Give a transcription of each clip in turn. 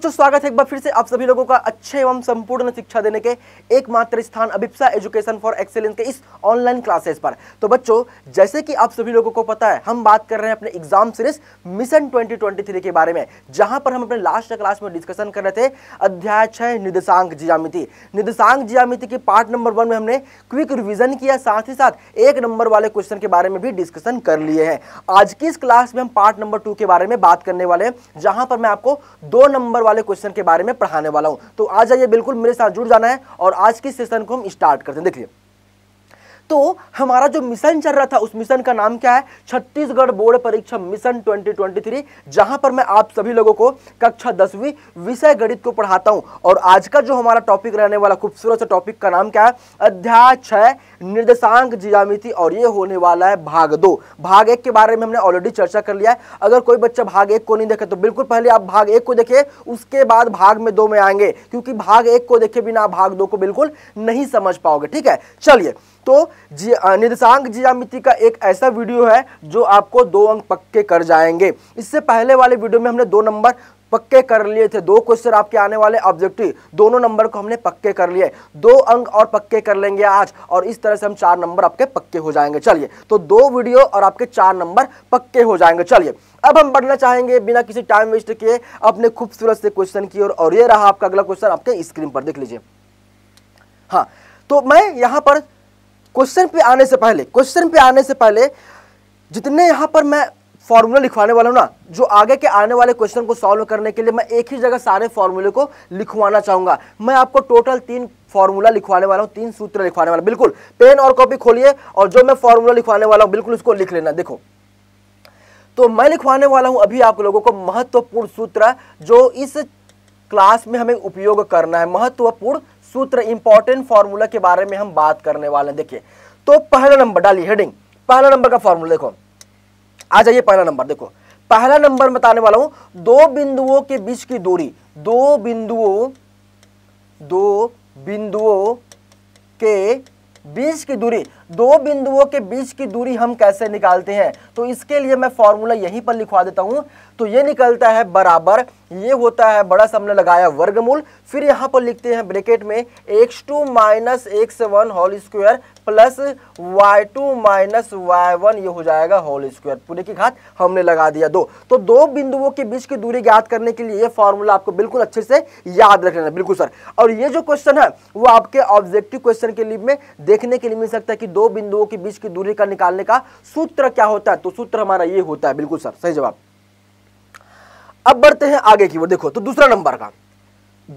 बच्चों स्वागत है एक बार फिर से आप सभी लोगों का अच्छे एवं संपूर्ण शिक्षा देने के एकमात्र स्थान अभिप्सा एजुकेशन फॉर एक्सेलेंस के इस ऑनलाइन क्लासेस पर तो बच्चों जैसे कि आप सभी लोगों को पता है हम बात कर रहे हैं अपने एग्जाम सीरीज मिशन 2023 के बारे में जहां पर हम अपने लास्ट क्लास में डिस्कशन कर रहे थे अध्याय छह निदेशांक जियामिति निदेशांक जियामिति के पार्ट नंबर वन में हमने क्विक रिविजन किया साथ ही साथ एक नंबर वाले क्वेश्चन के बारे में भी डिस्कशन कर लिए हैं आज की इस क्लास में हम पार्ट नंबर टू के बारे में बात करने वाले हैं जहां पर मैं आपको दो नंबर वाले क्वेश्चन के बारे में पढ़ाने वाला हूँ तो आ जाइए बिल्कुल मेरे साथ जुड़ जाना है और आज के सेशन को हम स्टार्ट करते हैं देखिए तो हमारा जो मिशन चल रहा था उस मिशन का नाम क्या है छत्तीसगढ़ बोर्ड परीक्षा मिशन 2023 जहां पर मैं आप सभी लोगों को कक्षा दसवीं विषय गणित को पढ़ाता हूं और आज का जो हमारा टॉपिक रहने वाला खूबसूरत सा टॉपिक का नाम क्या है अध्याय छह निर्देशांक जियामिति और ये होने वाला है भाग दो भाग एक के बारे में हमने ऑलरेडी चर्चा कर लिया है अगर कोई बच्चा भाग एक को नहीं देखे तो बिल्कुल पहले आप भाग एक को देखिए उसके बाद भाग में दो में आएंगे क्योंकि भाग एक को देखे बिना भाग दो को बिल्कुल नहीं समझ पाओगे ठीक है चलिए तो जी निर्देशांक ज्यामिति का एक ऐसा वीडियो है जो आपको दो अंक पक्के कर जाएंगे इससे पहले वाले वीडियो में हमने दो नंबर पक्के कर लिए थे दो क्वेश्चन आपके आने वाले ऑब्जेक्टिव दोनों नंबर को हमने पक्के कर लिए दो अंक और पक्के कर लेंगे आज और इस तरह से हम चार नंबर आपके पक्के हो जाएंगे चलिए तो दो वीडियो और आपके चार नंबर पक्के हो जाएंगे चलिए अब हम बढ़ना चाहेंगे बिना किसी टाइम वेस्ट किए अपने खूबसूरत से क्वेश्चन की ओर और, और ये रहा आपका अगला क्वेश्चन आपके स्क्रीन पर देख लीजिए हाँ तो मैं यहाँ पर क्वेश्चन पे आने से पहले क्वेश्चन पे आने से पहले जितने यहां पर मैं फॉर्मूला लिखवाने वाला हूं ना जो आगे के आने वाले क्वेश्चन को सॉल्व करने के लिए मैं एक ही जगह सारे फॉर्मूले को लिखवाना चाहूंगा मैं आपको टोटल तीन फॉर्मूला लिखवाने वाला हूं तीन सूत्र लिखवाने वाला बिल्कुल पेन और कॉपी खोलिए और जो मैं फॉर्मूला लिखवाने वाला हूं बिल्कुल उसको लिख लेना देखो तो मैं लिखवाने वाला हूं अभी आप लोगों को महत्वपूर्ण सूत्र जो इस क्लास में हमें उपयोग करना है महत्वपूर्ण सूत्र इंपॉर्टेंट फॉर्मूला के बारे में हम बात करने वाले हैं देखिए तो पहला नंबर डालिए हेडिंग पहला नंबर का फॉर्मूला देखो आ जाइए पहला नंबर देखो पहला नंबर बताने वाला हूं दो बिंदुओं के बीच की दूरी दो बिंदुओं दो बिंदुओं के बीच की दूरी दो बिंदुओं के बीच की दूरी हम कैसे निकालते हैं तो इसके लिए मैं फॉर्मूला यहीं पर लिखवा देता हूं तो ये निकलता है बराबर ये होता है बड़ा सा हमने लगाया वर्गमूल फिर यहाँ पर लिखते हैं ब्रेकेट में x two minus x one whole square plus y two minus y one ये हो जाएगा होल स्क्वायर पूरे की घात हमने लगा दिया दो तो दो बिंदुओं के बीच की दूरी ज्ञात करने के लिए ये फॉर्मूला आपको बिल्कुल अच्छे से याद रख लेना बिल्कुल सर और ये जो क्वेश्चन है वो आपके ऑब्जेक्टिव क्वेश्चन के लिए में देखने के लिए मिल सकता है कि दो बिंदुओं के बीच की दूरी का निकालने का सूत्र क्या होता है तो सूत्र हमारा ये होता है बिल्कुल सर सही जवाब अब बढ़ते हैं आगे की ओर देखो तो दूसरा नंबर का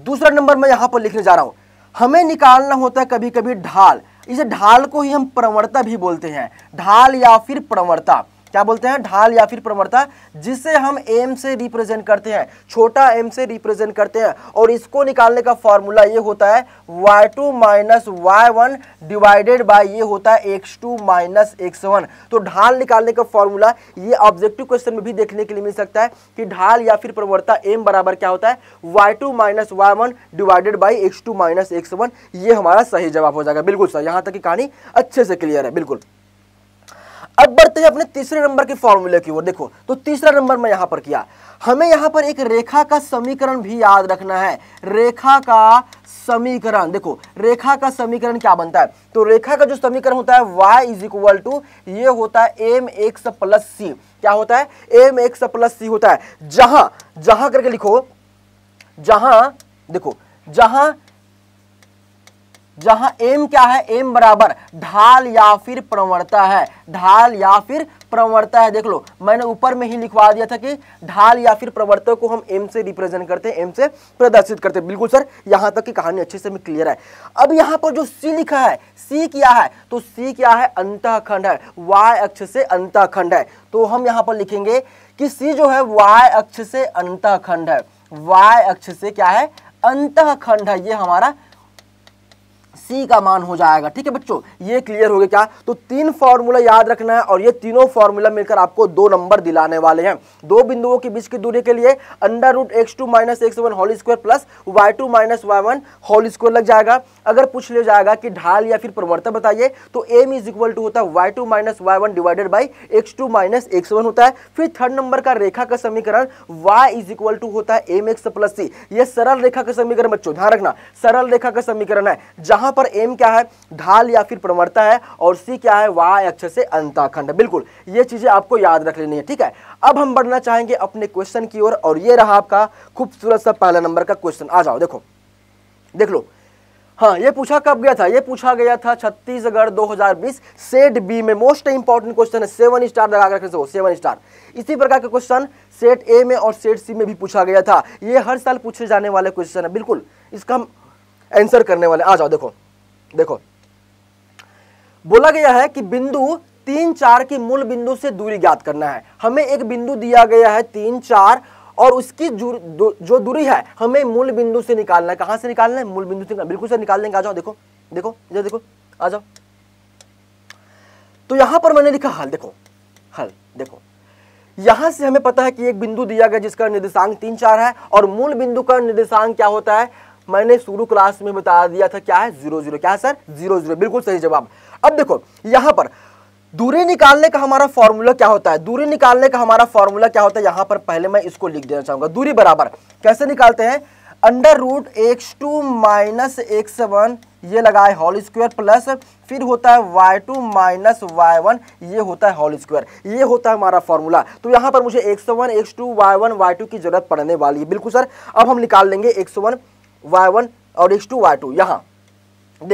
दूसरा नंबर मैं यहां पर लिखने जा रहा हूं हमें निकालना होता है कभी कभी ढाल इसे ढाल को ही हम प्रवणता भी बोलते हैं ढाल या फिर प्रवणता क्या बोलते हैं ढाल या फिर प्रवणता जिसे हम एम से रिप्रेजेंट करते हैं छोटा एम से रिप्रेजेंट करते हैं और इसको निकालने का फॉर्मूला ये होता है y two minus y one divided by ये होता है x two minus x one तो ढाल निकालने का फॉर्मूला ये ऑब्जेक्टिव क्वेश्चन में भी देखने के लिए मिल सकता है कि ढाल या फिर प्रवणता एम बराबर क्या होता है y two minus y one divided by x two minus x one ये हमारा सही जवाब हो जाएगा बिल्कुल सर यहाँ तक की कहानी अच्छे से क्लियर है बिल्कुल अब बढ़ते हैं अपने तीसरे नंबर के फॉर्मूले की ओर देखो तो तीसरा नंबर मैं यहां पर किया हमें यहां पर एक रेखा का समीकरण भी याद रखना है रेखा का समीकरण देखो रेखा का समीकरण क्या बनता है तो रेखा का जो समीकरण होता है y इज इक्वल टू ये होता है एम एक्स प्लस सी क्या होता है एम एक्स प्लस सी होता है जहां जहां करके लिखो जहां देखो जहां जहां एम क्या है एम बराबर ढाल या फिर प्रवणता है ढाल या फिर प्रवणता है देख लो मैंने ऊपर में ही लिखवा दिया था कि ढाल या फिर प्रवणता को हम एम से रिप्रेजेंट करते हैं एम से प्रदर्शित करते हैं बिल्कुल सर यहां तक की कहानी अच्छे से में क्लियर है अब यहाँ पर जो सी लिखा है सी क्या है तो सी क्या है अंतःखंड है वाय अक्ष से अंतःखंड है तो हम यहाँ पर लिखेंगे कि सी जो है वाय अक्ष से अंतःखंड है वाय अक्ष से क्या है अंतःखंड है ये हमारा सी का मान हो जाएगा ठीक है बच्चों ये क्लियर हो गया क्या तो तीन फॉर्मूला याद रखना है और ये तीनों फॉर्मूला मिलकर आपको दो नंबर दिलाने वाले हैं दो बिंदुओं के बीच की दूरी के लिए under root x two minus x one whole square plus y two minus y one whole square लग जाएगा अगर पूछ लिया जाएगा कि ढाल या फिर प्रवर्तन बताइए तो एम इज इक्वल टू होता है y two minus y one divided by x two minus x one होता है फिर थर्ड नंबर का रेखा का समीकरण वाई इज इक्वल टू होता है एम एक्स प्लस सी यह सरल रेखा का समीकरण बच्चों ध्यान रखना सरल रेखा का समीकरण है जहां पर एम क्या है ढाल या फिर प्रवर्ता है और सी क्या है वाई अक्ष से अंताखंड बिल्कुल ये चीजें आपको याद रख लेनी है ठीक है अब हम बढ़ना चाहेंगे अपने क्वेश्चन की ओर और, और ये रहा आपका खूबसूरत सा पहला नंबर का क्वेश्चन आ जाओ देखो देख लो हाँ ये पूछा कब गया था ये पूछा गया था छत्तीसगढ़ 2020 सेट बी में मोस्ट इंपॉर्टेंट क्वेश्चन है सेवन स्टार लगा कर वो सेवन स्टार इसी प्रकार के क्वेश्चन सेट ए में और सेट सी में भी पूछा गया था ये हर साल पूछे जाने वाले क्वेश्चन है बिल्कुल इसका हम आंसर करने वाले आ जाओ देखो देखो बोला गया है कि बिंदु तीन चार की मूल बिंदु से दूरी ज्ञात करना है हमें एक बिंदु दिया गया है तीन चार और उसकी जो दूरी है हमें मूल बिंदु से निकालना है कहां से निकालना है मूल बिंदु से बिल्कुल से निकाल देंगे आ जाओ देखो देखो इधर देखो आ जाओ तो यहां पर मैंने लिखा हल देखो हल देखो यहां से हमें पता है कि एक बिंदु दिया गया जिसका निर्देशांक तीन चार है और मूल बिंदु का निर्देशांक क्या होता है मैंने शुरू क्लास में बता दिया था क्या है जीरो जीरो क्या है सर जीरो जीरो बिल्कुल सही जवाब अब देखो यहां पर दूरी निकालने का हमारा फॉर्मूला क्या होता है दूरी निकालने का हमारा फॉर्मूला क्या होता है यहां पर पहले मैं इसको लिख देना चाहूंगा दूरी बराबर कैसे निकालते हैं under root x two minus x one ये लगा है होल स्क्वायर प्लस फिर होता है y two minus y one ये होता है होल स्क्वायर ये होता है हमारा फॉर्मूला तो यहाँ पर मुझे x one x two y one y two की जरूरत पड़ने वाली है बिल्कुल सर अब हम निकाल लेंगे एक्स वन वाई वन और एक्स टू वाई टू यहाँ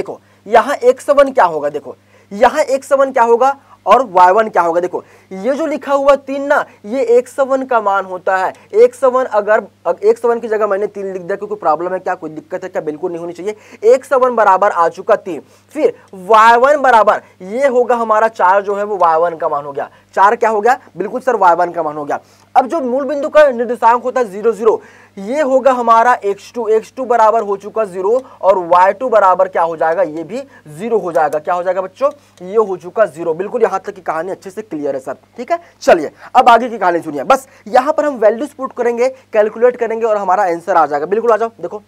देखो यहाँ एक्स वन क्या होगा देखो यहाँ एक्स वन क्या होगा और y1 क्या होगा देखो ये जो लिखा हुआ तीन ना ये एक सवन का मान होता है एक सवन अगर एक सवन की जगह मैंने तीन लिख दिया क्योंकि प्रॉब्लम है क्या कोई दिक्कत है क्या बिल्कुल नहीं होनी चाहिए एक सवन बराबर आ चुका तीन फिर y1 बराबर ये होगा हमारा चार जो है वो y1 का मान हो गया चार क्या हो गया बिल्कुल सर y1 का मान हो गया अब जो मूल बिंदु का निर्देशांक होता है जीरो जीरो ये होगा हमारा x2 x2 बराबर हो चुका जीरो और y2 बराबर क्या हो जाएगा ये भी जीरो हो जाएगा क्या हो जाएगा बच्चों ये हो चुका जीरो बिल्कुल यहां तक की कहानी अच्छे से क्लियर है सर ठीक है चलिए अब आगे की कहानी सुनिए बस यहां पर हम वैल्यूज पुट करेंगे कैलकुलेट करेंगे और हमारा आंसर आ जाएगा बिल्कुल आ जाओ देखो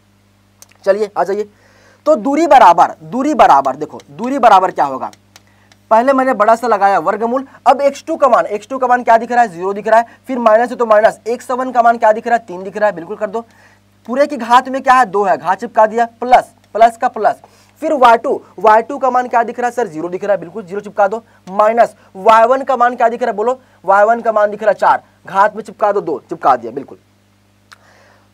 चलिए आ जाइए तो दूरी बराबर दूरी बराबर देखो दूरी बराबर क्या होगा पहले मैंने बड़ा सा लगाया वर्गमूल अब एक्स टू का मान एक्स टू का मान क्या दिख रहा है जीरो दिख रहा है फिर माइनस है तो माइनस एक सेवन का मान क्या दिख रहा है तीन दिख रहा है बिल्कुल कर दो पूरे की घात में क्या है दो है घात चिपका दिया प्लस प्लस का प्लस फिर y2 y2 का मान क्या दिख रहा है सर जीरो दिख रहा है बिल्कुल जीरो चिपका दो माइनस y1 का मान क्या दिख रहा है बोलो y1 का मान दिख रहा है चार घात में चिपका दो दो चिपका दिया बिल्कुल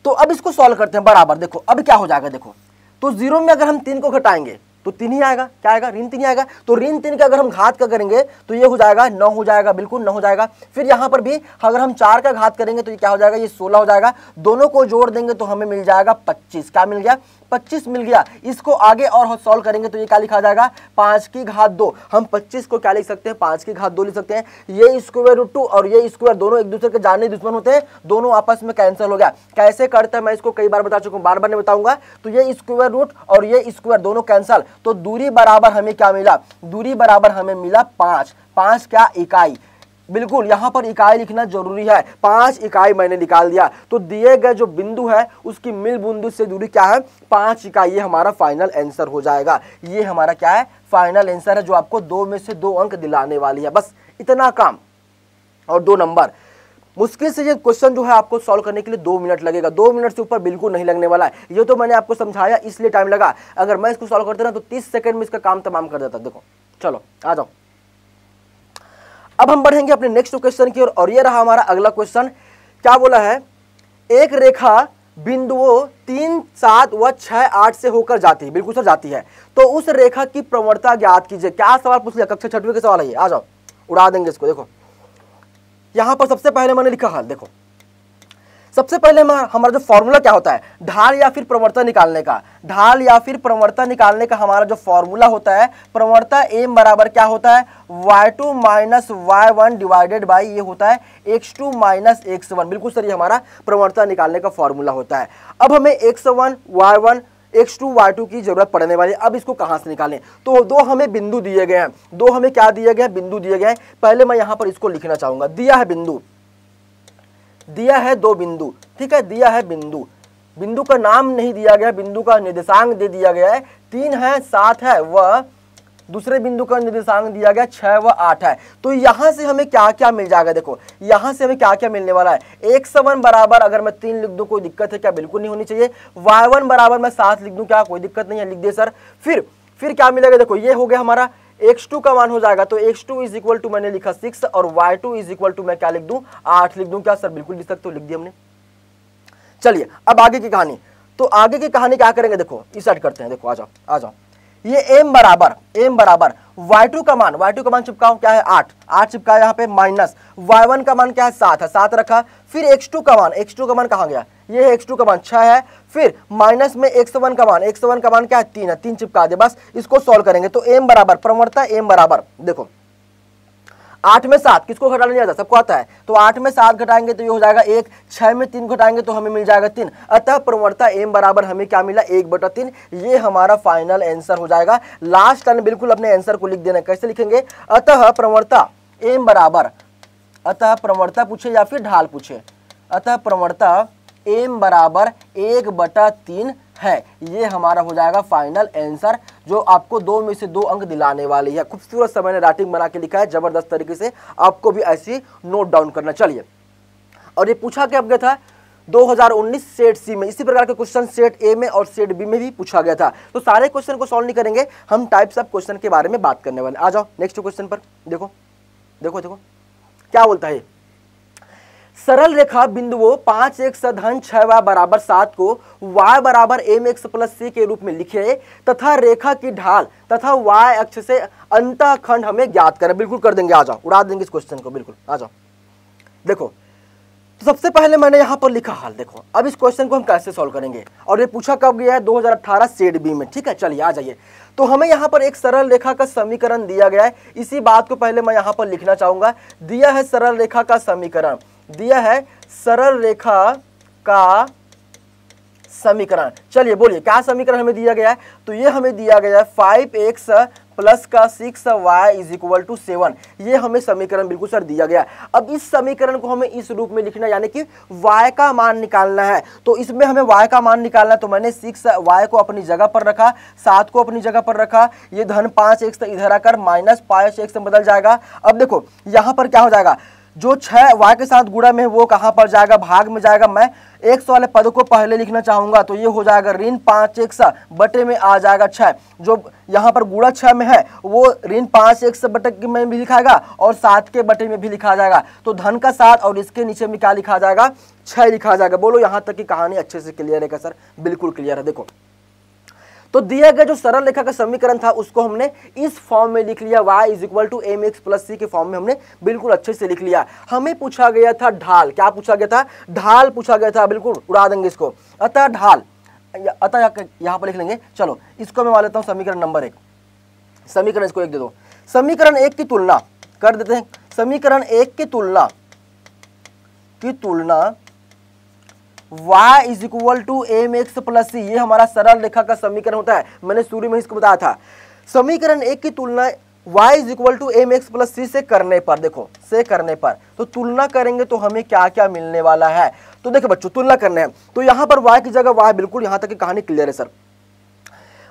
तो अब इसको सॉल्व करते हैं बराबर देखो अब क्या हो जाएगा देखो तो जीरो में अगर हम तीन को घटाएंगे तो तीन ही आएगा क्या आएगा ऋण तीन ही आएगा तो ऋण तीन का अगर हम घात का करेंगे तो ये हो जाएगा नौ हो जाएगा बिल्कुल नौ हो जाएगा फिर यहां पर भी अगर हम चार का घात करेंगे तो ये क्या हो जाएगा ये सोलह हो जाएगा दोनों को जोड़ देंगे तो हमें मिल जाएगा पच्चीस क्या मिल गया पच्चीस मिल गया इसको आगे और सोल्व करेंगे तो ये क्या लिखा जाएगा पांच की घात दो हम पच्चीस को क्या लिख सकते हैं पांच की घात दो लिख सकते हैं ये स्क्वायर रूट टू और ये स्क्वायर दोनों एक दूसरे के जाने दुश्मन होते हैं दोनों आपस में कैंसिल हो गया कैसे करते हैं मैं इसको कई बार बता चुका हूं बार बार नहीं बताऊंगा तो ये स्क्वायर रूट और ये स्क्वायर दोनों कैंसिल तो दूरी बराबर हमें क्या मिला दूरी बराबर हमें मिला पांच पांच क्या इकाई बिल्कुल यहाँ पर इकाई लिखना जरूरी है पांच इकाई मैंने निकाल दिया तो दिए गए जो बिंदु है उसकी मिल बिंदु से दूरी क्या है पांच इकाई ये हमारा फाइनल आंसर हो जाएगा ये हमारा क्या है फाइनल आंसर है जो आपको दो में से दो अंक दिलाने वाली है बस इतना काम और दो नंबर मुश्किल से ये क्वेश्चन जो है आपको सॉल्व करने के लिए दो मिनट लगेगा दो मिनट से ऊपर बिल्कुल नहीं लगने वाला है ये तो मैंने आपको समझाया इसलिए टाइम लगा अगर मैं इसको सॉल्व करता ना तो तीस सेकंड में इसका काम तमाम कर देता देखो चलो आ जाओ अब हम बढ़ेंगे अपने नेक्स्ट क्वेश्चन की ओर और, और रहा हमारा अगला क्वेश्चन क्या बोला है एक रेखा बिंदुओं तीन सात व छ आठ से होकर जाती है बिल्कुल सर जाती है तो उस रेखा की प्रवणता ज्ञात कीजिए क्या सवाल पूछ लिया कक्षा छठवी का सवाल है आ जाओ उड़ा देंगे इसको देखो यहां पर सबसे पहले मैंने लिखा हाल देखो सबसे पहले हमारा जो फॉर्मूला क्या होता है ढाल या फिर प्रवणता निकालने का ढाल या फिर प्रवणता निकालने का हमारा जो फॉर्मूला होता है प्रवर्ता एम बराबर क्या होता है y two minus y one divided by ये होता है x two minus x one बिल्कुल सर ये हमारा प्रवर्ता निकालने का फॉर्मूला होता है अब हमें x one y one x two y two की जरूरत पड़ने वाली है अब इसको कहाँ से निकालें तो दो हमें बिंदु दिए गए हैं दो हमें क्या दिए गए हैं बिंदु दिए गए हैं पहले मैं यहाँ पर इसको लिखना चाहूँगा दिया है बिंदु दिया है दो बिंदु ठीक है दिया है बिंदु बिंदु का नाम नहीं दिया गया बिंदु का निर्देशांक दे दिया गया है तीन है सात है वह दूसरे बिंदु का निर्देशांक दिया गया छह व आठ है तो यहाँ से हमें क्या क्या मिल जाएगा देखो यहाँ से हमें क्या क्या मिलने वाला है एक सवन बराबर अगर मैं तीन लिख दू कोई दिक्कत है क्या बिल्कुल नहीं होनी चाहिए वाई वन बराबर मैं सात लिख दू क्या कोई दिक्कत नहीं है लिख दे सर फिर फिर क्या मिलेगा देखो ये हो गया हमारा x2 का मान हो जाएगा तो x2 to is equal to मैंने लिखा सिक्स और y2 to is equal to मैं क्या लिख दू आठ लिख दू क्या सर बिल्कुल लिख सकते हो लिख दिया हमने चलिए अब आगे की कहानी तो आगे की कहानी क्या करेंगे देखो इस करते हैं देखो आ जाओ आ जाओ ये एम बराबर एम बराबर y2 का मान y2 का मान चिपकाओ क्या है आठ आठ चिपका यहाँ पे माइनस y1 का मान क्या है सात है सात रखा फिर x2 का मान x2 का मान कहाँ गया ये है एक्स का मान छः है फिर माइनस में एक्स वन का मान एक्स वन का मान क्या है तीन है तीन चिपका दे बस इसको सॉल्व करेंगे तो एम बराबर प्रवणता एम बराबर देखो आठ में सात किसको घटाना नहीं आता सबको आता है तो आठ में सात घटाएंगे तो ये हो जाएगा एक छह में तीन घटाएंगे तो हमें मिल जाएगा तीन अतः प्रवणता एम बराबर हमें क्या मिला एक बटा तीन ये हमारा फाइनल आंसर हो जाएगा लास्ट लाइन बिल्कुल अपने आंसर को लिख देना कैसे लिखेंगे अतः प्रवणता एम बराबर अतः प्रवणता पूछे या फिर ढाल पूछे अतः प्रवणता एम बराबर एक बटा तीन है ये हमारा हो जाएगा फाइनल आंसर जो आपको दो में से दो अंक दिलाने वाली है खूबसूरत समय ने राइटिंग बना के लिखा है जबरदस्त तरीके से आपको भी ऐसी नोट डाउन करना चलिए और ये पूछा क्या गया था 2019 सेट सी में इसी प्रकार के क्वेश्चन सेट ए में और सेट बी में भी पूछा गया था तो सारे क्वेश्चन को सॉल्व नहीं करेंगे हम टाइप्स ऑफ क्वेश्चन के बारे में बात करने वाले आ जाओ नेक्स्ट क्वेश्चन पर देखो देखो देखो क्या बोलता है सरल रेखा बिंदुओं पांच एक सधन छह व बराबर सात को y बराबर एम एक्स प्लस सी के रूप में लिखे तथा रेखा की ढाल तथा y अक्ष से अंत खंड हमें ज्ञात करें बिल्कुल कर देंगे आ जाओ उड़ा देंगे इस क्वेश्चन को बिल्कुल आ जाओ देखो तो सबसे पहले मैंने यहाँ पर लिखा हाल देखो अब इस क्वेश्चन को हम कैसे सॉल्व करेंगे और ये पूछा कब गया है 2018 सेड बी में ठीक है चलिए आ जाइए तो हमें यहाँ पर एक सरल रेखा का समीकरण दिया गया है इसी बात को पहले मैं यहाँ पर लिखना चाहूंगा दिया है सरल रेखा का समीकरण दिया है सरल रेखा का समीकरण चलिए बोलिए क्या समीकरण हमें दिया गया है तो ये हमें दिया गया है फाइव एक्स प्लस का six y is equal to seven ये हमें समीकरण बिल्कुल सर दिया गया अब इस समीकरण को हमें इस रूप में लिखना यानी कि y का मान निकालना है तो इसमें हमें y का मान निकालना है तो मैंने सिक्स y को अपनी जगह पर रखा सात को अपनी जगह पर रखा ये धन पाँच एक्स इधर आकर माइनस पाँच एक्स बदल जाएगा अब देखो यहाँ पर क्या हो जाएगा जो छह वाई के साथ गुड़ा में वो कहाँ पर जाएगा भाग में जाएगा मैं एक सौ वाले पद को पहले लिखना चाहूंगा तो ये हो जाएगा ऋण पांच एक सा बटे में आ जाएगा छः जो यहाँ पर गुड़ा छह में है वो ऋण पाँच एक सौ बटे में भी लिखाएगा और सात के बटे में भी लिखा जाएगा तो धन का सात और इसके नीचे में क्या लिखा जाएगा छह लिखा जाएगा बोलो यहाँ तक की कहानी अच्छे से क्लियर है सर बिल्कुल क्लियर है देखो तो दिया गया जो सरल रेखा का समीकरण था उसको हमने इस फॉर्म में लिख लिया y is equal to m x plus c के फॉर्म में हमने बिल्कुल अच्छे से लिख लिया हमें पूछा गया था ढाल क्या पूछा गया था ढाल पूछा गया था बिल्कुल उड़ा देंगे इसको अतः ढाल अतः यहां पर लिख लेंगे चलो इसको मैं मान लेता हूं समीकरण नंबर एक समीकरण इसको एक दे दो समीकरण एक की तुलना कर देते हैं समीकरण एक की तुलना की तुलना y is equal to m x plus c ये हमारा सरल रेखा का समीकरण होता है मैंने शुरू में इसको बताया था समीकरण एक की तुलना y is equal to m x plus c से करने पर देखो से करने पर तो तुलना करेंगे तो हमें क्या क्या मिलने वाला है तो देखो बच्चों तुलना करने हैं तो यहां पर y की जगह y बिल्कुल यहां तक की कहानी क्लियर है सर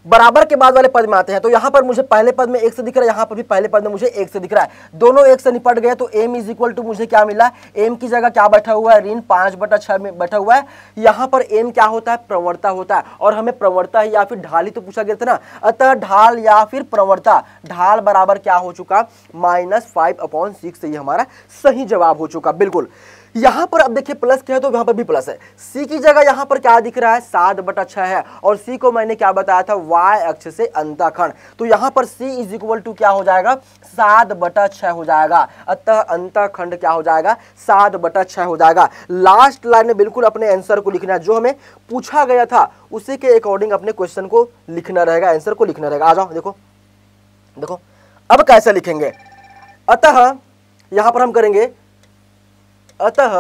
बराबर के बाद वाले पद में आते हैं तो यहां पर मुझे पहले पद में एक से दिख रहा है यहां पर भी पहले पद में मुझे एक से दिख रहा है दोनों एक से निपट गए तो एम इज इक्वल टू मुझे क्या मिला एम की जगह क्या बैठा हुआ है ऋण पांच बटा छह में बैठा हुआ है यहां पर एम क्या होता है प्रवणता होता है और हमें प्रवणता या फिर ढाल ही तो पूछा गया था ना अतः ढाल या फिर प्रवणता ढाल बराबर क्या हो चुका माइनस फाइव अपॉन सिक्स ये हमारा सही जवाब हो चुका बिल्कुल यहां पर अब देखिए प्लस क्या है तो यहां पर भी प्लस है सी की जगह यहां पर क्या दिख रहा है सात बटा छह है और सी को मैंने क्या बताया था वाई अक्ष से अंतःखंड तो यहां पर सी इज इक्वल टू क्या हो जाएगा सात बटा छह हो जाएगा अतः अंतःखंड क्या हो जाएगा सात बटा छह हो जाएगा लास्ट लाइन में बिल्कुल अपने आंसर को लिखना है जो हमें पूछा गया था उसी के अकॉर्डिंग अपने क्वेश्चन को लिखना रहेगा आंसर को लिखना रहेगा आ जाओ देखो देखो अब कैसे लिखेंगे अतः यहां पर हम करेंगे अतः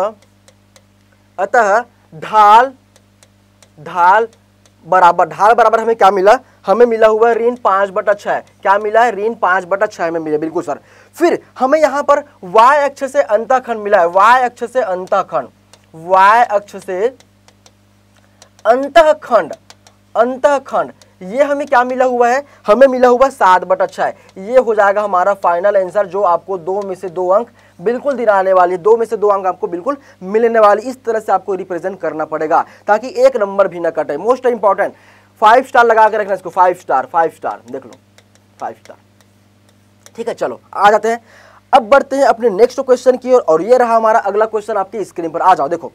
अतः ढाल ढाल बराबर ढाल बराबर हमें क्या मिला हमें मिला हुआ ऋण पांच बटा छह क्या मिला है ऋण पांच बटा छह में मिला बिल्कुल सर फिर हमें यहां पर y अक्ष से अंताखंड मिला है y अक्ष से अंताखंड y अक्ष से अंतःखंड अंतःखंड ये हमें क्या मिला हुआ है हमें मिला हुआ सात बटा छह ये हो जाएगा हमारा फाइनल आंसर जो आपको दो में से दो अंक बिल्कुल दिलाने वाली दो में से दो अंक आपको बिल्कुल मिलने वाली इस तरह से आपको रिप्रेजेंट करना पड़ेगा ताकि एक नंबर भी ना कटे मोस्ट इंपॉर्टेंट फाइव स्टार लगा के रखना इसको फाइव स्टार फाइव स्टार देख लो फाइव स्टार ठीक है चलो आ जाते हैं अब बढ़ते हैं अपने नेक्स्ट क्वेश्चन की ओर और ये रहा हमारा अगला क्वेश्चन आपकी स्क्रीन पर आ जाओ देखो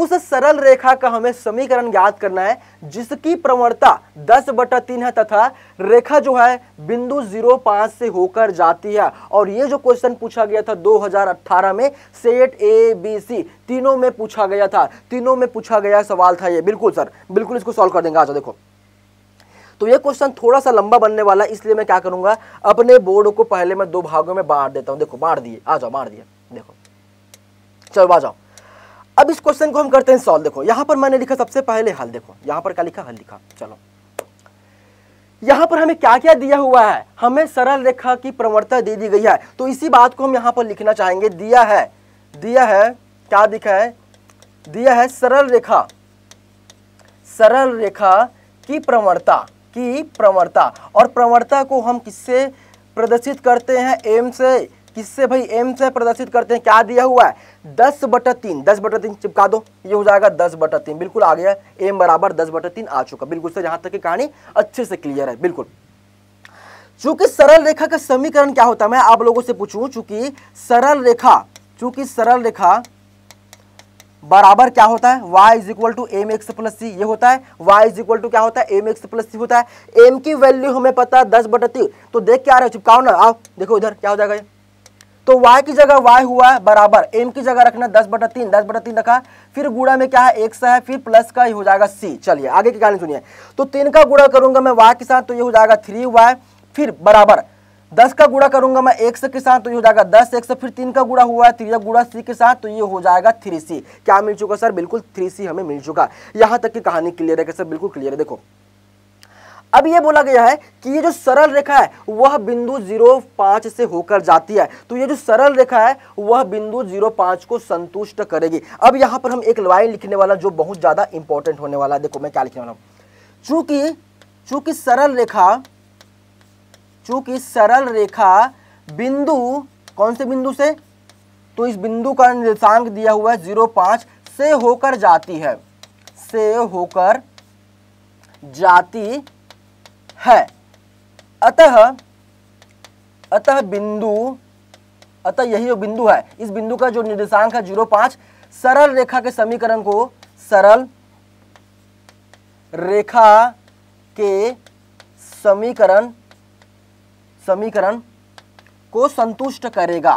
उस सरल रेखा का हमें समीकरण ज्ञात करना है जिसकी प्रवणता दस बटा तीन है तथा रेखा जो है बिंदु जीरो पांच से होकर जाती है और ये जो क्वेश्चन पूछा गया था 2018 में सेट ए बी सी तीनों में पूछा गया था तीनों में पूछा गया सवाल था ये बिल्कुल सर बिल्कुल इसको सॉल्व कर देंगे आज देखो तो ये क्वेश्चन थोड़ा सा लंबा बनने वाला इसलिए मैं क्या करूंगा अपने बोर्ड को पहले मैं दो भागों में बांट देता हूं देखो बांट दिए आ जाओ बांट दिए देखो चलो आ जाओ अब इस क्वेश्चन को हम करते हैं सॉल्व देखो यहां पर मैंने लिखा सबसे पहले हल देखो यहां पर क्या लिखा हल लिखा चलो यहां पर हमें क्या क्या दिया हुआ है हमें सरल रेखा की प्रवणता दे दी गई है तो इसी बात को हम यहां पर लिखना चाहेंगे दिया है दिया है क्या दिखा है दिया है सरल रेखा सरल रेखा की प्रवणता की प्रवणता और प्रवणता को हम किससे प्रदर्शित करते हैं एम से किससे भाई एम से प्रदर्शित करते हैं क्या दिया हुआ है दस बटा तीन दस बटा तीन चिपका दो ये हो जाएगा दस बटा तीन बिल्कुल आ गया एम बराबर दस बटा तीन आ चुका बिल्कुल सर यहां तक की कहानी अच्छे से क्लियर है बिल्कुल चूंकि सरल रेखा का समीकरण क्या होता है मैं आप लोगों से पूछू चूंकि सरल रेखा चूंकि सरल रेखा बराबर क्या होता है y is equal to m x plus c ये होता है y इज इक्वल टू क्या होता है एम एक्स प्लस सी होता है m की वैल्यू हमें पता है दस बटा तीन तो देख क्या आ रहा है चिपकाओ ना आओ देखो इधर क्या हो जाएगा ये तो y की जगह y हुआ है बराबर m की जगह रखना दस बटा तीन दस बटा तीन रखा फिर गुड़ा में क्या है एक सा है फिर प्लस का ही हो जाएगा c चलिए आगे की कहानी सुनिए तो तीन का गुड़ा करूंगा मैं y के साथ तो ये हो जाएगा थ्री वाई फिर बराबर दस का गुड़ा करूंगा मैं एक से के साथ तो ये हो जाएगा दस एक से फिर तीन का गुड़ा हुआ है तीन का गुड़ा सी के साथ तो ये हो जाएगा थ्री सी क्या मिल चुका सर बिल्कुल थ्री सी हमें मिल चुका यहां तक की कहानी क्लियर है सर बिल्कुल क्लियर है देखो अब ये बोला गया है कि ये जो सरल रेखा है वह बिंदु जीरो पांच से होकर जाती है तो ये जो सरल रेखा है वह बिंदु जीरो पांच को संतुष्ट करेगी अब यहां पर हम एक लाइन लिखने वाला जो बहुत ज़्यादा इंपॉर्टेंट होने वाला है देखो मैं क्या लिखने वाला हूं चूंकि चूंकि सरल रेखा चूंकि सरल रेखा बिंदु कौन से बिंदु से तो इस बिंदु का निर्देशांक दिया हुआ है जीरो पाँच से होकर जाती है से होकर जाती है अतः अतः बिंदु अतः यही जो बिंदु है इस बिंदु का जो निर्देशांक है जीरो पांच सरल रेखा के समीकरण को सरल रेखा के समीकरण समीकरण को संतुष्ट करेगा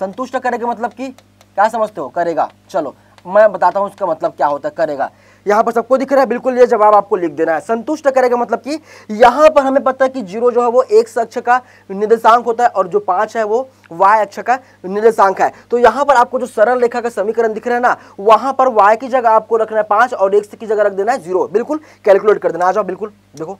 संतुष्ट करेगा मतलब कि क्या समझते हो करेगा चलो मैं बताता हूं इसका मतलब क्या होता है करेगा यहाँ पर सबको दिख रहा है बिल्कुल ये जवाब आपको लिख देना है संतुष्ट करेगा मतलब कि यहाँ पर हमें पता है कि जीरो जो है वो एक अक्ष का निर्देशांक होता है और जो पांच है वो वाई अक्ष का निर्देशांक है तो यहाँ पर आपको जो सरल रेखा का समीकरण दिख रहा है ना वहां पर वाई की जगह आपको रखना है पांच और एक की जगह रख देना है जीरो बिल्कुल कैलकुलेट कर देना आ जाओ बिल्कुल देखो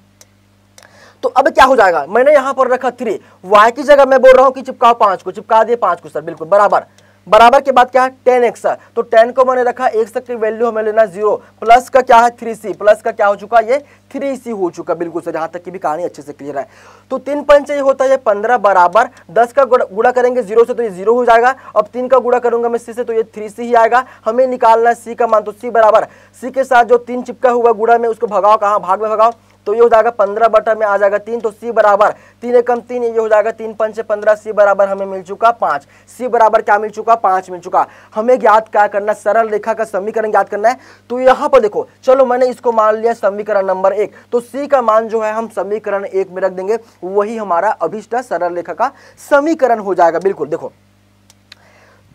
तो अब क्या हो जाएगा मैंने यहां पर रखा थ्री वाई की जगह मैं बोल रहा हूं कि चिपकाओ पांच को चिपका दिए पांच को सर बिल्कुल बराबर बराबर के बाद क्या है टेन एक्स तो टेन को मैंने रखा सक की वैल्यू हमें लेना जीरो प्लस का क्या है थ्री सी प्लस का क्या हो चुका ये थ्री सी हो चुका बिल्कुल सर यहाँ तक की भी कहानी अच्छे से क्लियर है तो तीन पंच ये होता है पंद्रह बराबर दस का गुड़ा करेंगे जीरो से तो ये जीरो हो जाएगा अब तीन का गुड़ा करूंगा मैं सी से तो ये थ्री सी ही आएगा हमें निकालना है सी का मान तो सी बराबर सी के साथ जो तीन चिपका हुआ गुड़ा में उसको भगाओ कहाँ भाग में भगाओ तो ये हो जाएगा पंद्रह बटा में आ जाएगा तीन तो सी बराबर तीन एकम तीन ये हो जाएगा तीन पंच पंद्रह सी बराबर हमें मिल चुका पांच सी बराबर क्या मिल चुका पांच मिल चुका हमें ज्ञात क्या करना सरल रेखा का समीकरण ज्ञात करना है तो यहां पर देखो चलो मैंने इसको मान लिया समीकरण नंबर एक तो सी का मान जो है हम समीकरण एक में रख देंगे वही हमारा अभिष्ट सरल रेखा का समीकरण हो जाएगा बिल्कुल देखो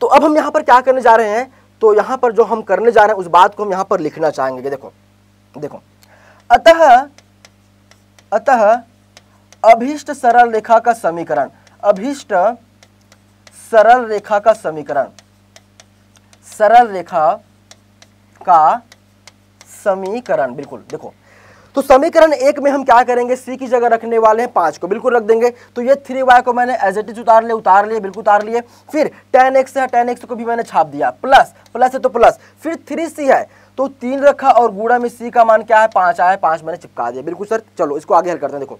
तो अब हम यहां पर क्या करने जा रहे हैं तो यहां पर जो हम करने जा रहे हैं उस बात को हम यहां पर लिखना चाहेंगे देखो देखो अतः अतः अभीष्ट सरल रेखा का समीकरण अभिष्ट सरल रेखा का समीकरण सरल रेखा का समीकरण बिल्कुल देखो तो समीकरण एक में हम क्या करेंगे सी की जगह रखने वाले हैं पांच को बिल्कुल रख देंगे तो ये थ्री वाई को मैंने एज एट इज उतार लिए उतार लिए बिल्कुल उतार लिए फिर टेन एक्स है टेन एक्स को भी मैंने छाप दिया प्लस प्लस है तो प्लस फिर थ्री सी है तो तीन रखा और गुड़ा में सी का मान क्या है पांच आया पांच मैंने चिपका दिया बिल्कुल सर चलो इसको आगे हल करते हैं देखो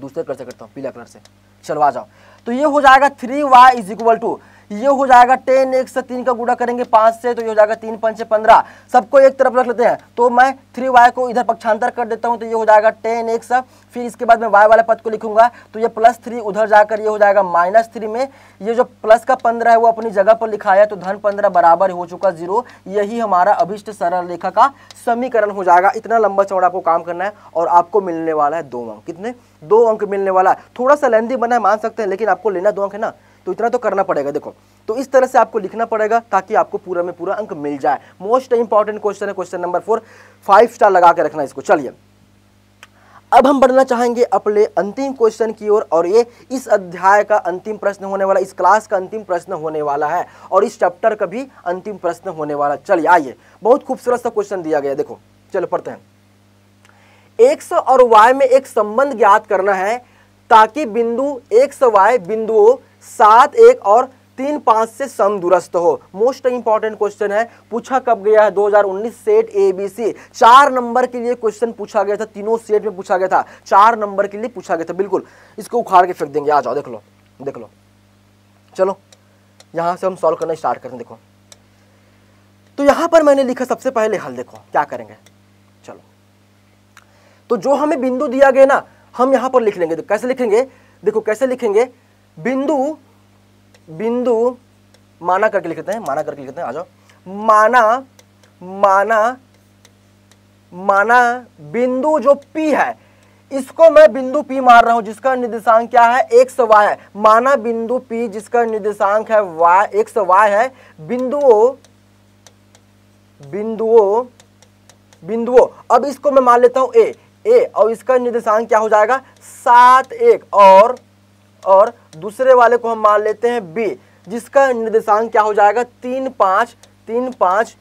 दूसरे कलर से करता हूँ पीला कलर से चलो आ जाओ तो ये हो जाएगा three y is equal to ये हो जाएगा टेन एक से तीन का गुड़ा करेंगे पांच से तो ये हो जाएगा तीन पंच पंद्रह सबको एक तरफ रख लेते हैं तो मैं थ्री वाई को इधर पक्षांतर कर देता हूँ तो ये हो जाएगा टेन एक से फिर इसके बाद मैं वाई वाले पद को लिखूंगा तो ये प्लस थ्री उधर जाकर ये हो जाएगा माइनस थ्री में ये जो प्लस का पंद्रह है वो अपनी जगह पर लिखा है तो धन पंद्रह बराबर हो चुका जीरो यही हमारा अभिष्ट सरल रेखा का समीकरण हो जाएगा इतना लंबा चौड़ा आपको काम करना है और आपको मिलने वाला है दो अंक कितने दो अंक मिलने वाला है थोड़ा सा लेंदी बना है मान सकते हैं लेकिन आपको लेना दो अंक है ना तो इतना तो करना पड़ेगा देखो तो इस तरह से आपको लिखना पड़ेगा ताकि आपको पूरा में पूरा अंक मिल जाए मोस्ट इंपॉर्टेंट क्वेश्चन है question number four five star लगा के रखना इसको चलिए अब हम बढ़ना चाहेंगे अपने अंतिम क्वेश्चन की ओर और, और ये इस अध्याय का अंतिम प्रश्न होने वाला इस क्लास का अंतिम प्रश्न होने वाला है और इस चैप्टर का भी अंतिम प्रश्न होने वाला चलिए आइए बहुत खूबसूरत सा क्वेश्चन दिया गया देखो चलो पढ़ते हैं एक और वाई में एक संबंध ज्ञात करना है ताकि बिंदु एक्स वाई बिंदुओं सात एक और तीन पाँच से सम दुरुस्त हो मोस्ट इंपॉर्टेंट क्वेश्चन है पूछा कब गया है 2019 सेट एबीसी चार नंबर के लिए क्वेश्चन पूछा गया था तीनों सेट में पूछा गया था चार नंबर के लिए पूछा गया था बिल्कुल इसको उखाड़ के फेंक देंगे आ जाओ देख लो देख लो चलो यहाँ से हम सॉल्व करना स्टार्ट करते हैं देखो तो यहाँ पर मैंने लिखा सबसे पहले हल देखो क्या करेंगे चलो तो जो हमें बिंदु दिया गया ना हम यहाँ पर लिख लेंगे कैसे लिखेंगे देखो कैसे लिखेंगे बिंदु बिंदु माना करके लिखते हैं माना करके लिखते हैं आ जाओ माना माना माना बिंदु जो P है इसको मैं बिंदु P मार रहा हूं जिसका निर्देशांक क्या है एक वाई है माना बिंदु P जिसका निर्देशांक है एक एक्स वाय है बिंदुओं बिंदुओं बिंदुओं अब इसको मैं मान लेता हूं ए ए और इसका निर्देशांक क्या हो जाएगा सात एक और और दूसरे वाले को हम मान लेते हैं बी जिसका निर्देशांक क्या हो जाएगा तीन पाँच तीन पाँच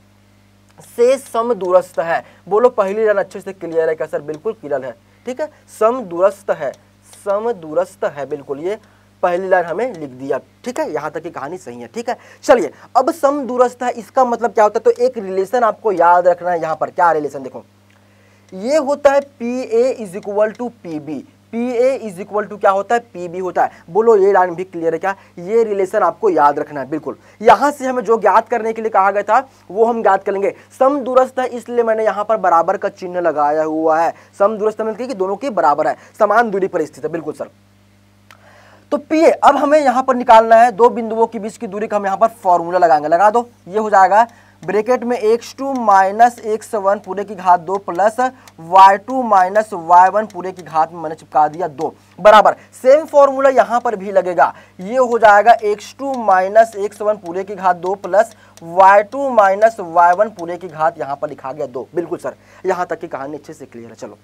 से सम दूरस्थ है बोलो पहली लाइन अच्छे से क्लियर है क्या सर बिल्कुल क्लियर है ठीक है सम दूरस्थ है सम दूरस्थ है बिल्कुल ये पहली लाइन हमें लिख दिया ठीक है यहाँ तक की कहानी सही है ठीक है चलिए अब सम दूरस्थ है इसका मतलब क्या होता है तो एक रिलेशन आपको याद रखना है यहाँ पर क्या रिलेशन देखो ये होता है P A is equal to P B P A is equal to क्या होता है पी बी होता है बोलो ये लाइन भी क्लियर है क्या ये रिलेशन आपको याद रखना है बिल्कुल यहाँ से हमें जो ज्ञात करने के लिए कहा गया था वो हम ज्ञात करेंगे सम दुरुस्त है इसलिए मैंने यहाँ पर बराबर का चिन्ह लगाया हुआ है सम दुरस्त मतलब कि दोनों के बराबर है समान दूरी पर स्थित है बिल्कुल सर तो ए अब हमें यहाँ पर निकालना है दो बिंदुओं के बीच की दूरी का हम यहाँ पर फॉर्मूला लगाएंगे लगा दो ये हो जाएगा ब्रेकेट में x two minus x one पूरे की घात दो plus y two minus y one पूरे की घात में मैंने चिपका दिया दो बराबर सेम फॉर्मूला यहां पर भी लगेगा ये हो जाएगा x two minus x one पूरे की घात दो plus y two minus y one पूरे की घात यहां पर लिखा गया दो बिल्कुल सर यहां तक की कहानी अच्छे से क्लियर है चलो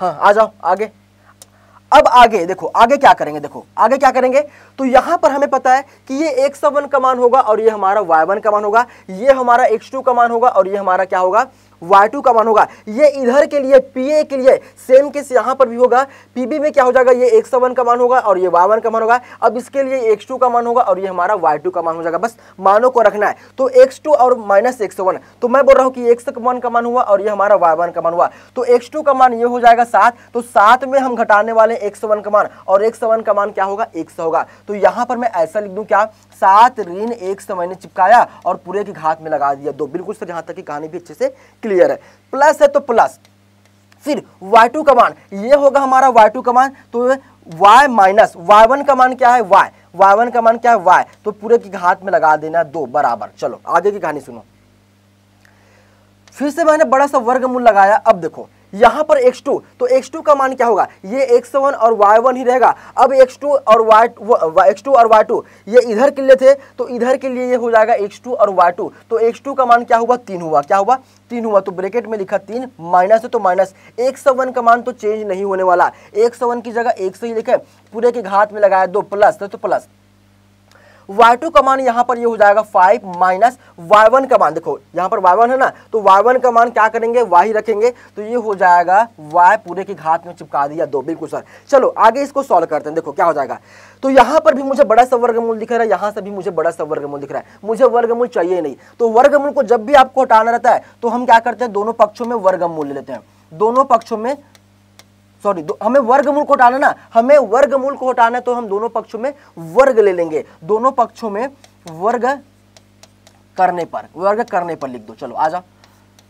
हाँ आ जाओ आगे अब आगे देखो आगे क्या करेंगे देखो आगे क्या करेंगे तो यहां पर हमें पता है कि ये एक्स वन कमान होगा और ये हमारा वाई वन कमान होगा ये हमारा एक्स टू कमान होगा और ये हमारा क्या होगा वाई टू का मान होगा ये इधर के लिए पी ए के लिए सेम केस यहाँ पर भी होगा पी बी में क्या हो जाएगा ये एक्स वन का मान होगा और ये वाई वन का मान होगा अब इसके लिए एक्स टू का मान होगा और ये हमारा वाई टू का मान हो जाएगा बस मानों को रखना है तो एक्स टू और माइनस एक्स वन तो मैं बोल रहा हूँ कि एक्स वन का मान हुआ और ये हमारा वाई वन का मान हुआ तो एक्स टू का मान ये हो जाएगा सात तो सात में हम घटाने वाले एक्स वन का मान और एक्स वन का मान क्या होगा एक्स होगा तो यहाँ पर मैं ऐसा लिख दूँ क्या सात ऋण एक समय ने चिपकाया और पूरे की घात में लगा दिया दो बिल्कुल सर यहां तक की कहानी भी अच्छे से क्लियर है प्लस है तो प्लस फिर Y2 टू कमान ये होगा हमारा Y2 टू कमान तो Y माइनस Y1 वन का मान क्या है Y Y1 वन का मान क्या है Y तो पूरे की घात में लगा देना दो बराबर चलो आगे की कहानी सुनो फिर से मैंने बड़ा सा वर्गमूल लगाया अब देखो यहाँ पर x2 तो x2 का मान क्या होगा ये x1 और y1 ही रहेगा अब x2 और y x2 और y2 ये इधर के लिए थे तो इधर के लिए ये हो जाएगा x2 और y2 तो x2 का मान क्या हुआ तीन हुआ क्या हुआ तीन हुआ तो ब्रेकेट में लिखा तीन माइनस है तो माइनस एक सौ वन का मान तो चेंज नहीं होने वाला एक सौ वन की जगह एक सौ ही लिखे पूरे के घात में लगाया दो प्लस तो, तो प्लस वाई टू का मान यहां पर ये यह हो जाएगा फाइव माइनस वाई वन का मान देखो यहां पर वाई वन है ना तो वाई वन का मान क्या करेंगे वाई रखेंगे तो ये हो जाएगा वाई पूरे की घात में चिपका दिया दो बिल्कुल सर चलो आगे इसको सॉल्व करते हैं देखो क्या हो जाएगा तो यहां पर भी मुझे बड़ा सा वर्गमूल दिख रहा है यहां से भी मुझे बड़ा सा वर्गमूल दिख रहा है मुझे वर्गमूल चाहिए नहीं तो वर्गमूल को जब भी आपको हटाना रहता है तो हम क्या करते हैं दोनों पक्षों में वर्गमूल लेते हैं दोनों पक्षों में सॉरी हमें वर्गमूल को हटाना ना हमें वर्गमूल को हटाना है तो हम दोनों पक्षों में वर्ग ले लेंगे दोनों पक्षों में वर्ग करने पर वर्ग करने पर लिख दो चलो आ जाओ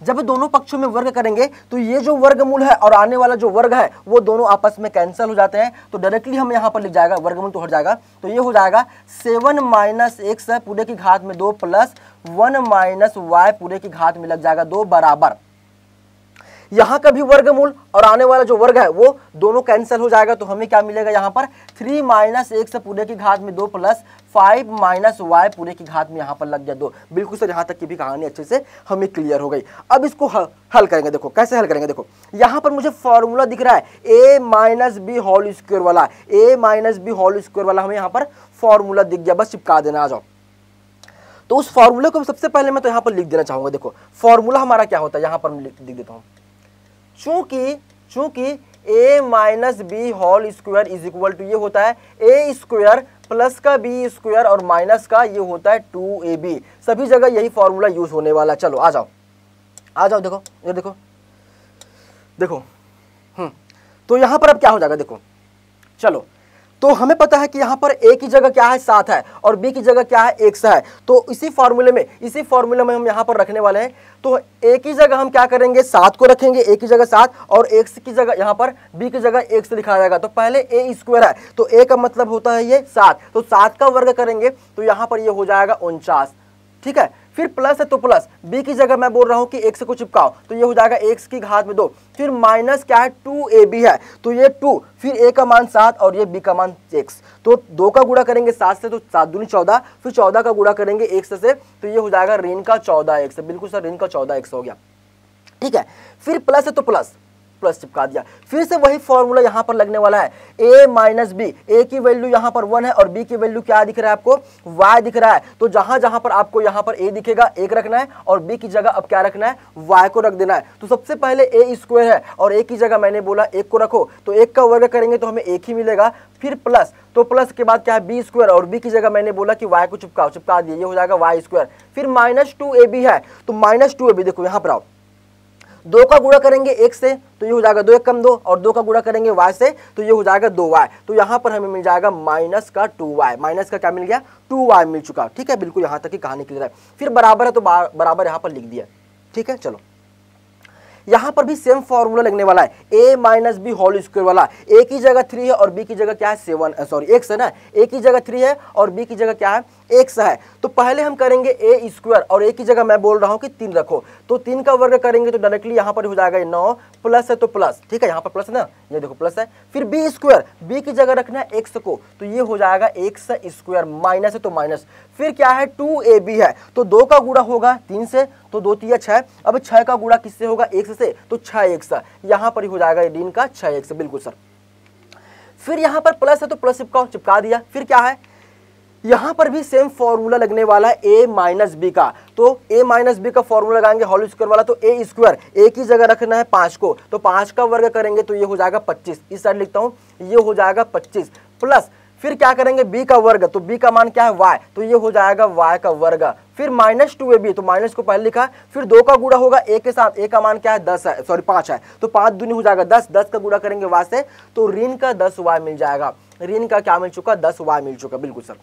जब दोनों पक्षों में वर्ग करेंगे तो ये जो वर्गमूल है और आने वाला जो वर्ग है वो दोनों आपस में कैंसिल हो जाते हैं तो डायरेक्टली हम यहाँ पर लिख जाएगा वर्गमूल तो हट जाएगा तो ये हो जाएगा सेवन माइनस एक्स पूरे की घात में दो प्लस वन माइनस वाई पूरे की घात में लग जाएगा दो बराबर यहाँ का भी वर्गमूल और आने वाला जो वर्ग है वो दोनों कैंसिल हो जाएगा तो हमें क्या मिलेगा यहाँ पर थ्री माइनस एक से पूरे की घात में दो प्लस फाइव माइनस वाई पूरे की घात में यहाँ पर लग गया दो बिल्कुल सर यहाँ तक की भी कहानी अच्छे से हमें क्लियर हो गई अब इसको हल, हल करेंगे देखो कैसे हल करेंगे देखो यहाँ पर मुझे फॉर्मूला दिख रहा है a minus b whole square वाला a minus b whole square वाला हमें यहाँ पर फॉर्मूला दिख गया बस चिपका देना आ जाओ तो उस फॉर्मूले को सबसे पहले मैं तो यहाँ पर लिख देना चाहूंगा देखो फॉर्मूला हमारा क्या होता है यहाँ पर लिख देता हूँ चूंकि चूंकि a minus b whole square is equal to ये होता है ए स्क्वायर प्लस का बी स्क्वायर और माइनस का ये होता है टू ए बी सभी जगह यही फॉर्मूला यूज होने वाला चलो आ जाओ आ जाओ देखो ये देखो देखो हम्म तो यहां पर अब क्या हो जाएगा देखो चलो तो हमें पता है कि यहाँ पर ए की जगह क्या है सात है और बी की जगह क्या है एक सा है तो इसी फॉर्मूले में इसी फॉर्मूले में हम यहाँ पर रखने वाले हैं तो ए की जगह हम क्या करेंगे सात को रखेंगे ए की जगह सात और एक की जगह यहाँ पर बी की जगह एक से लिखा जाएगा तो पहले ए स्क्वायर है तो ए का मतलब होता है ये सात तो सात का वर्ग करेंगे तो यहाँ पर ये यह हो जाएगा उनचास ठीक है फिर प्लस है तो प्लस बी की जगह मैं बोल रहा हूँ कि एक से को चिपकाओ तो ये हो जाएगा एक्स की घात में दो फिर माइनस क्या है टू ए बी है तो ये टू फिर ए का मान सात और ये बी का मान एक्स तो दो का गुड़ा करेंगे सात से तो सात दूनी चौदह फिर चौदह का गुड़ा करेंगे एक से तो ये हो जाएगा ऋण का चौदह एक्स बिल्कुल सर ऋण का चौदह एक्स हो गया ठीक है फिर प्लस है तो प्लस प्लस चिपका दिया फिर से वही फॉर्मूला यहां पर लगने वाला है ए माइनस बी ए की वैल्यू यहां पर वन है और बी की वैल्यू क्या दिख रहा है आपको वाई दिख रहा है तो जहां जहां पर आपको यहां पर ए दिखेगा एक रखना है और बी की जगह अब क्या रखना है वाई को रख देना है तो सबसे पहले ए स्क्वेयर है और ए की जगह मैंने बोला एक को रखो तो एक का वर्ग करेंगे तो हमें एक ही मिलेगा फिर प्लस तो प्लस के बाद क्या है बी स्क्वायर और बी की जगह मैंने बोला कि वाई को चिपकाओ चिपका दिया ये हो जाएगा वाई स्क्वायर फिर माइनस टू ए बी है तो माइनस टू ए बी देखो यहां पर आओ दो का गुणा करेंगे एक से तो ये हो जाएगा दो एक कम दो और दो का गुणा करेंगे वाई से तो ये हो जाएगा दो वाई तो यहाँ पर हमें मिल जाएगा माइनस का टू वाई माइनस का क्या मिल गया टू वाई मिल चुका ठीक है बिल्कुल यहाँ तक की कहानी क्लियर है फिर बराबर है तो बराबर यहाँ पर लिख दिया ठीक है चलो यहाँ पर भी सेम फॉर्मूला लगने वाला है a minus b whole square वाला ए की जगह थ्री है और बी की जगह क्या है सेवन सॉरी एक से ना ए की जगह थ्री है और बी की जगह क्या है एक सा है तो पहले हम करेंगे ए स्क्वायर और एक ही जगह मैं बोल रहा हूँ कि तीन रखो तो तीन का वर्ग करेंगे तो डायरेक्टली यहाँ पर हो जाएगा नौ प्लस है तो प्लस ठीक है यहाँ पर प्लस है ना ये देखो प्लस है फिर बी स्क्वायर बी की जगह रखना है एक्स को तो ये हो जाएगा एक स्क्वायर माइनस है तो माइनस फिर क्या है टू ए बी है तो दो का गुड़ा होगा तीन से तो दो तीन छः अब छः का गुड़ा किससे होगा एक से तो छः एक सा यहाँ पर ही हो जाएगा रीन का छः एक बिल्कुल सर फिर यहाँ पर प्लस है तो प्लस चिपका चिपका दिया फिर क्या है यहाँ पर भी सेम फॉर्मूला लगने वाला है ए माइनस बी का तो ए माइनस बी का फॉर्मूला लगाएंगे हॉल स्क्वायर वाला तो ए स्क्वायर ए की जगह रखना है पाँच को तो पाँच का वर्ग करेंगे तो ये हो जाएगा पच्चीस इस साइड लिखता हूँ ये हो जाएगा पच्चीस प्लस फिर क्या करेंगे बी का वर्ग तो बी का मान क्या है वाई तो ये हो जाएगा वाई का वर्ग फिर माइनस टू ए बी तो माइनस को पहले लिखा फिर दो का गुड़ा होगा ए के साथ ए का मान क्या है दस है सॉरी पाँच है तो पाँच दूनी हो जाएगा दस दस का गुड़ा करेंगे वाई से तो ऋण का दस वाई मिल जाएगा ऋण का क्या मिल चुका दस वाई मिल चुका बिल्कुल सर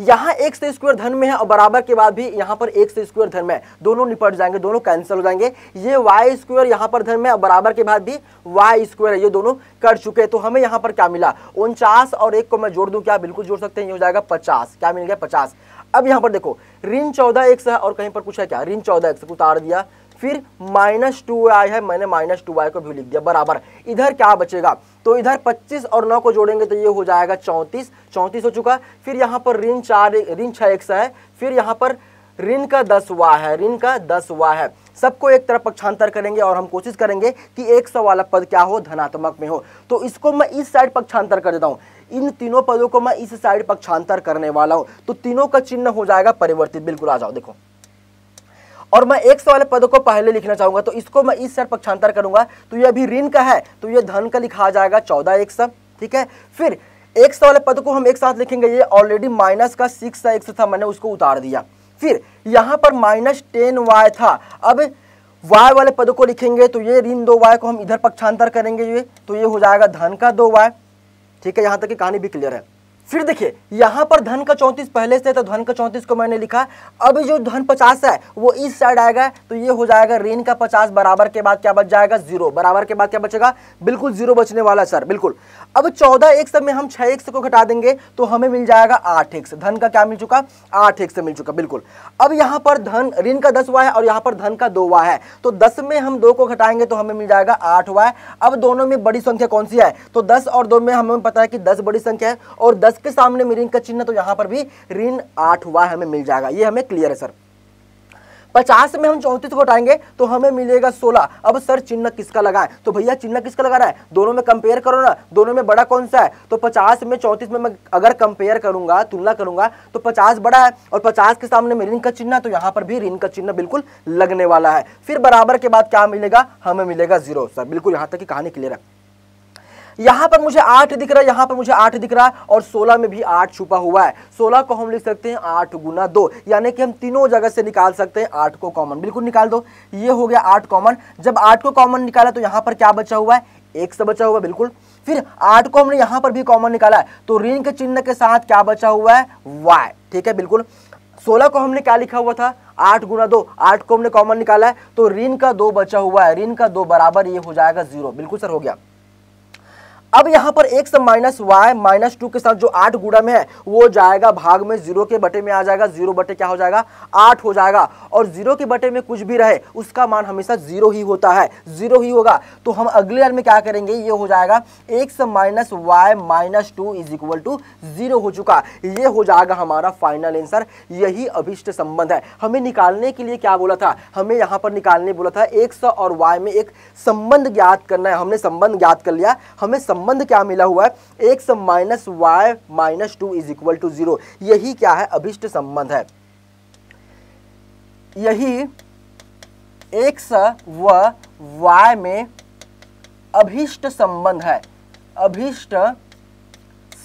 यहाँ एक से स्क्वायर धन में है और बराबर के बाद भी यहाँ पर एक से स्क्वायर धन में है दोनों निपट जाएंगे दोनों कैंसिल हो जाएंगे ये वाई स्क्वायर यहाँ पर धन में और बराबर के बाद भी वाई स्क्वायर है ये दोनों कर चुके हैं तो हमें यहाँ पर क्या मिला उनचास और एक को मैं जोड़ दूँ क्या बिल्कुल जोड़ सकते हैं ये हो जाएगा पचास क्या मिल गया पचास अब यहाँ पर देखो ऋण चौदह एक से और कहीं पर कुछ है क्या ऋण चौदह से उतार दिया फिर माइनस टू आई है मैंने माइनस टू आई को भी लिख दिया बराबर इधर क्या बचेगा तो इधर 25 और 9 को जोड़ेंगे तो ये हो जाएगा 34 34 हो चुका फिर यहाँ पर ऋण चार ऋण छः एक है फिर यहाँ पर ऋण का दस हुआ है ऋण का दस हुआ है सबको एक तरफ पक्षांतर करेंगे और हम कोशिश करेंगे कि एक सौ वाला पद क्या हो धनात्मक में हो तो इसको मैं इस साइड पक्षांतर कर देता हूँ इन तीनों पदों को मैं इस साइड पक्षांतर करने वाला हूँ तो तीनों का चिन्ह हो जाएगा परिवर्तित बिल्कुल आ जाओ देखो और मैं एक सौ वाले पद को पहले लिखना चाहूंगा तो इसको मैं इस साइड पक्षांतर करूंगा तो ये अभी ऋण का है तो ये धन का लिखा जाएगा चौदह एक सौ ठीक है फिर एक सौ वाले पद को हम एक साथ लिखेंगे ये ऑलरेडी माइनस का सिक्स सौ था मैंने उसको उतार दिया फिर यहाँ पर माइनस टेन वाई था अब वाई वाले पद को लिखेंगे तो ये ऋण दो वाई को हम इधर पक्षांतर करेंगे ये तो ये हो जाएगा धन का दो वाई ठीक है यहाँ तक की कहानी भी क्लियर है फिर देखिए यहाँ पर धन का चौंतीस पहले से तो धन का चौंतीस को मैंने लिखा अभी जो धन पचास है वो इस साइड आएगा तो ये हो जाएगा रेन का पचास बराबर के बाद क्या बच जाएगा जीरो बराबर के बाद क्या बचेगा बिल्कुल जीरो बचने वाला सर बिल्कुल अब चौदह एक में हम छह एक को घटा देंगे तो हमें मिल जाएगा आठ एक धन का क्या मिल चुका आठ एक मिल चुका बिल्कुल अब यहाँ पर धन ऋण का दस है और यहाँ पर धन का दो है तो दस में हम दो को घटाएंगे तो हमें मिल जाएगा आठ है अब दोनों में बड़ी संख्या कौन सी है तो दस और दो में हमें पता है कि दस बड़ी संख्या है और दस प्लस के सामने में ऋण का चिन्ह तो यहां पर भी ऋण आठ हुआ हमें मिल जाएगा ये हमें क्लियर है सर पचास में हम चौंतीस को हटाएंगे तो हमें मिलेगा सोलह अब सर चिन्ह किसका लगाए तो भैया चिन्ह किसका लगा रहा है दोनों में कंपेयर करो ना दोनों में बड़ा कौन सा है तो पचास में चौंतीस में मैं अगर कंपेयर करूंगा तुलना करूंगा तो पचास बड़ा है और पचास के सामने में ऋण का चिन्ह तो यहाँ पर भी ऋण का चिन्ह बिल्कुल लगने वाला है फिर बराबर के बाद क्या मिलेगा हमें मिलेगा जीरो सर बिल्कुल यहाँ तक की कहानी क्लियर है यहां पर मुझे आठ दिख रहा है यहां पर मुझे आठ दिख रहा है और सोलह में भी आठ छुपा हुआ है सोलह को हम लिख सकते हैं आठ गुना दो यानी कि हम तीनों जगह से निकाल सकते हैं आठ को कॉमन बिल्कुल निकाल दो ये हो गया आठ कॉमन जब आठ को कॉमन निकाला तो यहां पर क्या बचा हुआ है एक से बचा हुआ बिल्कुल फिर आठ को हमने यहां पर भी कॉमन निकाला है तो ऋण के चिन्ह के साथ क्या बचा हुआ है वाई ठीक है बिल्कुल सोलह को हमने क्या लिखा हुआ था आठ गुना दो आठ को हमने कॉमन निकाला है तो ऋण का दो बचा हुआ है ऋण का दो बराबर ये हो जाएगा जीरो बिल्कुल सर हो गया अब यहाँ पर सब माइनस वाई माइनस टू के साथ जो आठ गुड़ा में है वो जाएगा भाग में जीरो के बटे में आ जाएगा जीरो बटे क्या हो जाएगा आठ हो जाएगा और जीरो के बटे में कुछ भी रहे उसका मान हमेशा जीरो ही होता है जीरो ही होगा तो हम अगले लाइन में क्या करेंगे ये हो जाएगा सब minus Y minus two is equal to zero हो चुका ये हो जाएगा हमारा फाइनल आंसर यही अभिष्ट संबंध है हमें निकालने के लिए क्या बोला था हमें यहाँ पर निकालने बोला था एक्स और वाई में एक संबंध ज्ञात करना है हमने संबंध ज्ञात कर लिया हमें संबंध संबंध क्या मिला हुआ है X minus Y minus two is equal to zero यही क्या है अभिष्ट संबंध है यही एक्स व वाई में अभिष्ट संबंध है अभिष्ट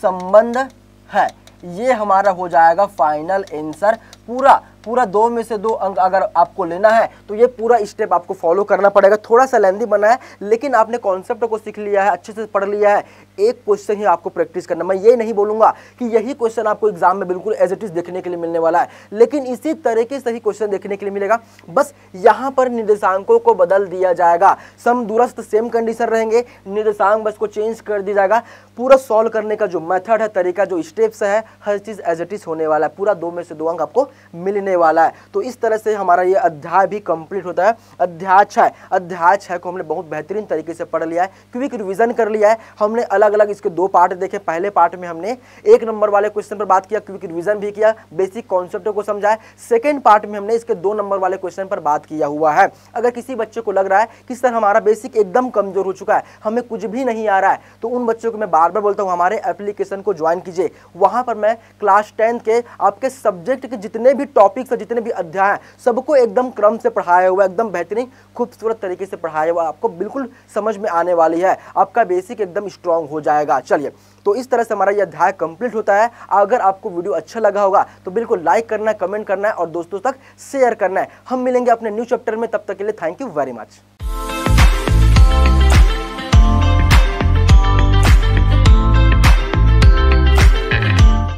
संबंध है ये हमारा हो जाएगा फाइनल आंसर पूरा पूरा दो में से दो अंक अगर आपको लेना है तो ये पूरा स्टेप आपको फॉलो करना पड़ेगा थोड़ा सा लेंदी बना है लेकिन आपने कॉन्सेप्ट को सीख लिया है अच्छे से पढ़ लिया है एक क्वेश्चन ही आपको प्रैक्टिस करना मैं ये नहीं बोलूंगा कि यही क्वेश्चन आपको एग्जाम में बिल्कुल एज इट इज देखने के लिए मिलने वाला है लेकिन इसी तरह के सही क्वेश्चन देखने के लिए मिलेगा बस यहाँ पर निर्देशांकों को बदल दिया जाएगा सम दूरस्थ सेम कंडीशन रहेंगे निर्देशांक बस को चेंज कर दिया जाएगा पूरा सॉल्व करने का जो मेथड है तरीका जो स्टेप्स है हर चीज़ एज इट इज होने वाला है पूरा दो में से दो अंक आपको मिलने वाला है तो इस तरह से हमारा ये अध्याय भी कंप्लीट होता है अध्याय छः अध्याय छः को हमने बहुत बेहतरीन तरीके से पढ़ लिया है क्योंकि रिविजन कर लिया है हमने अलग अलग अलग इसके दो पार्ट देखे पहले पार्ट में हमने एक नंबर वाले क्वेश्चन पर बात किया क्योंकि रिविजन भी किया बेसिक कॉन्सेप्ट को समझाए सेकेंड पार्ट में हमने इसके दो नंबर वाले क्वेश्चन पर बात किया हुआ है अगर किसी बच्चे को लग रहा है कि सर हमारा बेसिक एकदम कमजोर हो चुका है हमें कुछ भी नहीं आ रहा है तो उन बच्चों को मैं बार बार बोलता हूँ हमारे एप्लीकेशन को ज्वाइन कीजिए वहाँ पर मैं क्लास टेंथ के आपके सब्जेक्ट के जितने भी टॉपिक्स और जितने भी अध्याय हैं सबको एकदम क्रम से पढ़ाया हुआ एकदम बेहतरीन खूबसूरत तरीके से पढ़ाया हुआ आपको बिल्कुल समझ में आने वाली है आपका बेसिक एकदम स्ट्रांग हो जाएगा चलिए तो इस तरह से हमारा यह अध्याय कंप्लीट होता है अगर आपको वीडियो अच्छा लगा होगा तो बिल्कुल लाइक करना है कमेंट करना है और दोस्तों तक शेयर करना है हम मिलेंगे अपने न्यू चैप्टर में तब तक के लिए थैंक यू वेरी मच